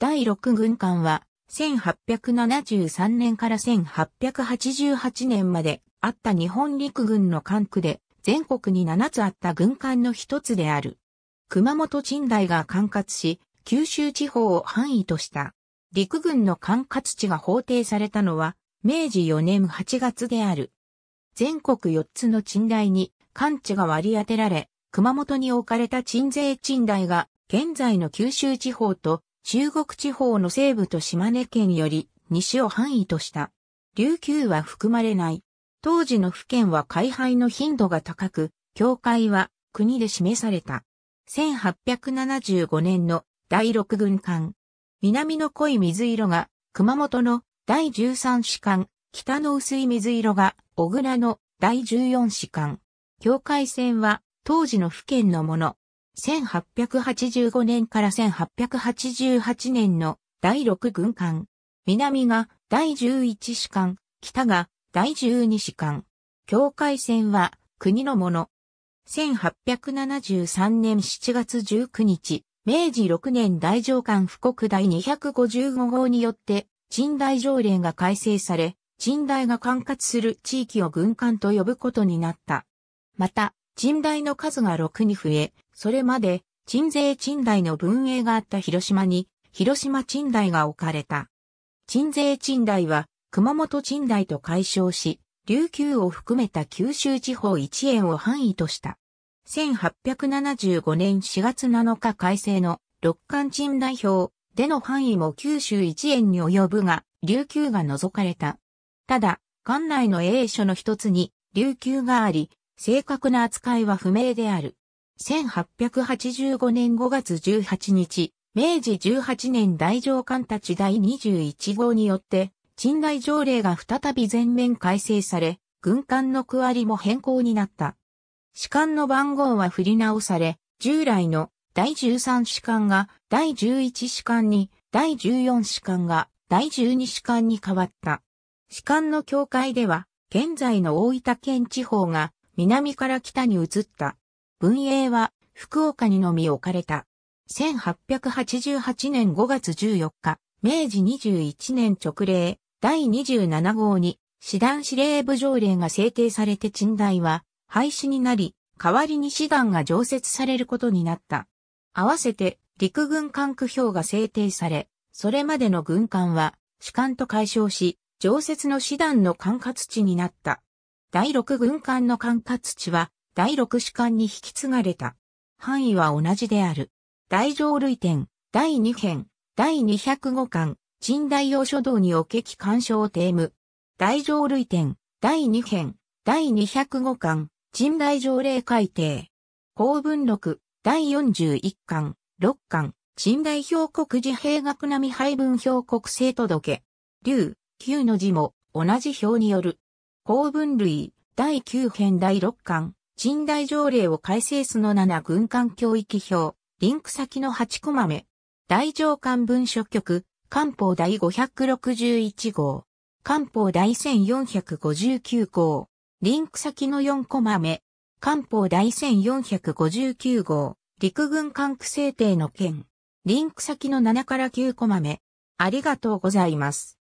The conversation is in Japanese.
第6軍艦は、1873年から1888年まであった日本陸軍の艦区で、全国に7つあった軍艦の一つである。熊本鎮台が管轄し、九州地方を範囲とした。陸軍の管轄地が法定されたのは、明治4年8月である。全国4つの鎮台に、艦地が割り当てられ、熊本に置かれた鎮税鎮台が、現在の九州地方と中国地方の西部と島根県より西を範囲とした。琉球は含まれない。当時の府県は開廃の頻度が高く、教会は国で示された。1875年の第6軍艦。南の濃い水色が熊本の第13士官、北の薄い水色が小倉の第14士官。境界線は当時の府県のもの。1885年から1888年の第6軍艦。南が第11士官、北が第12士官。境界線は国のもの。1873年7月19日、明治6年大上官布告第255号によって、陳代条例が改正され、陳代が管轄する地域を軍艦と呼ぶことになった。また、陳代の数が6に増え、それまで、鎮税鎮大の文営があった広島に、広島鎮大が置かれた。鎮税鎮大は、熊本鎮大と解消し、琉球を含めた九州地方一円を範囲とした。1875年4月7日改正の六冠鎮代表での範囲も九州一円に及ぶが、琉球が除かれた。ただ、館内の英書の一つに琉球があり、正確な扱いは不明である。1885年5月18日、明治18年大上官たち第21号によって、賃貸条例が再び全面改正され、軍艦の区割りも変更になった。士官の番号は振り直され、従来の第13士官が第11士官に、第14士官が第12士官に変わった。士官の境界では、現在の大分県地方が南から北に移った。文英は福岡にのみ置かれた。1888年5月14日、明治21年直令第27号に師団司令部条例が制定されて賃貸は廃止になり、代わりに師団が常設されることになった。合わせて陸軍管区票が制定され、それまでの軍艦は主艦と解消し、常設の師団の管轄地になった。第6軍艦の管轄地は第六主官に引き継がれた。範囲は同じである。大上類典、第二編、第205巻、陳大王書道におけき干渉テーム。大上類典、第二編、第205巻、陳大条例改定。公文録、第41巻、六巻、陳大表国自閉学並配分表国制届。竜、九の字も同じ表による。公文類、第九編第六巻、賃大条例を改正すの7軍艦教育表、リンク先の8コマ目。大上官文書局、官報第561号、官報第1459号、リンク先の4コマ目、官報第1459号、陸軍管区制定の件、リンク先の7から9コマ目。ありがとうございます。